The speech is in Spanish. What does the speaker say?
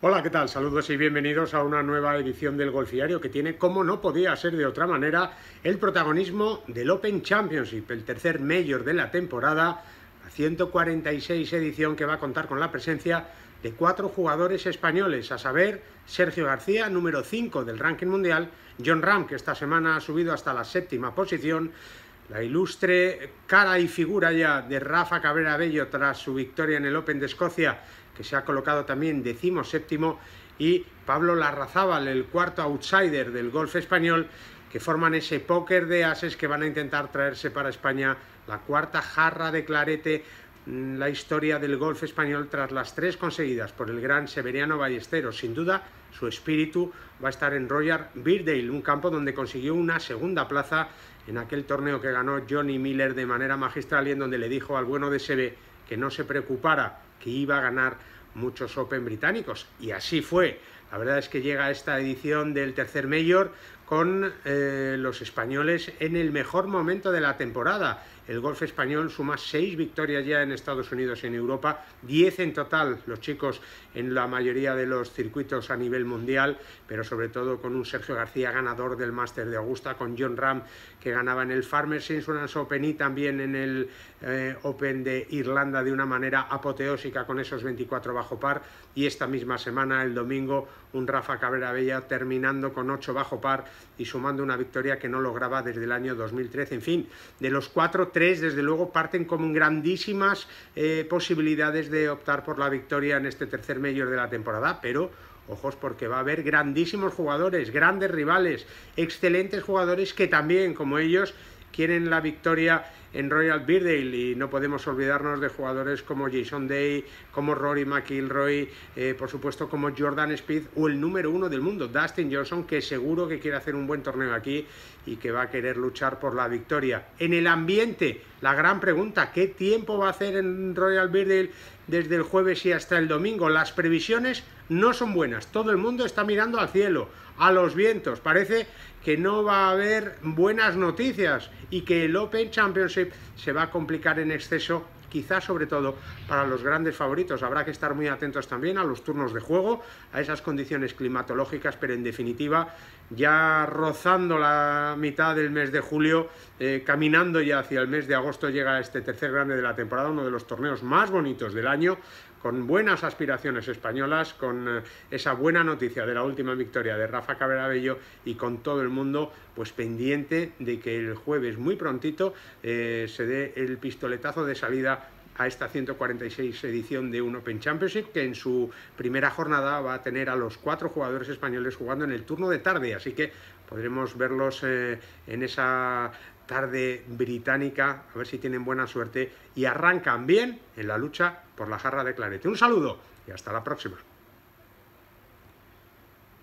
Hola, ¿qué tal? Saludos y bienvenidos a una nueva edición del Golfiario que tiene, como no podía ser de otra manera, el protagonismo del Open Championship, el tercer mayor de la temporada, la 146 edición que va a contar con la presencia de cuatro jugadores españoles, a saber, Sergio García, número 5 del ranking mundial, John Ram, que esta semana ha subido hasta la séptima posición, la ilustre cara y figura ya de Rafa Cabrera Bello tras su victoria en el Open de Escocia que se ha colocado también séptimo, y Pablo Larrazábal, el cuarto outsider del golf español, que forman ese póker de ases que van a intentar traerse para España la cuarta jarra de clarete la historia del golf español tras las tres conseguidas por el gran Severiano Ballesteros. Sin duda, su espíritu va a estar en Royal Birdale, un campo donde consiguió una segunda plaza en aquel torneo que ganó Johnny Miller de manera magistral y en donde le dijo al bueno de Seve que no se preocupara, que iba a ganar muchos Open británicos. Y así fue. La verdad es que llega esta edición del tercer mayor con eh, los españoles en el mejor momento de la temporada. El golf español suma seis victorias ya en Estados Unidos y en Europa, ...diez en total los chicos en la mayoría de los circuitos a nivel mundial, pero sobre todo con un Sergio García ganador del Máster de Augusta, con John Ram que ganaba en el Farmers Insurance Open y también en el eh, Open de Irlanda de una manera apoteósica con esos 24 bajo par y esta misma semana, el domingo, un Rafa Cabrera Bella terminando con ocho bajo par y sumando una victoria que no lograba desde el año 2013. En fin, de los cuatro, tres desde luego parten con grandísimas eh, posibilidades de optar por la victoria en este tercer mayor de la temporada, pero ojos porque va a haber grandísimos jugadores, grandes rivales, excelentes jugadores que también, como ellos, quieren la victoria en Royal Beardale y no podemos olvidarnos de jugadores como Jason Day, como Rory McIlroy, eh, por supuesto como Jordan Speed o el número uno del mundo, Dustin Johnson, que seguro que quiere hacer un buen torneo aquí y que va a querer luchar por la victoria. En el ambiente, la gran pregunta, ¿qué tiempo va a hacer en Royal Beardale? desde el jueves y hasta el domingo? Las previsiones no son buenas, todo el mundo está mirando al cielo, a los vientos, parece que no va a haber buenas noticias y que el Open Championship se, va a complicar en exceso quizás sobre todo para los grandes favoritos. Habrá que estar muy atentos también a los turnos de juego, a esas condiciones climatológicas, pero en definitiva ya rozando la mitad del mes de julio, eh, caminando ya hacia el mes de agosto, llega este tercer grande de la temporada, uno de los torneos más bonitos del año, con buenas aspiraciones españolas, con eh, esa buena noticia de la última victoria de Rafa Caberabello y con todo el mundo pues pendiente de que el jueves muy prontito eh, se dé el pistoletazo de salida a esta 146 edición de un Open Championship que en su primera jornada va a tener a los cuatro jugadores españoles jugando en el turno de tarde, así que podremos verlos eh, en esa tarde británica, a ver si tienen buena suerte y arrancan bien en la lucha por la jarra de Clarete. Un saludo y hasta la próxima.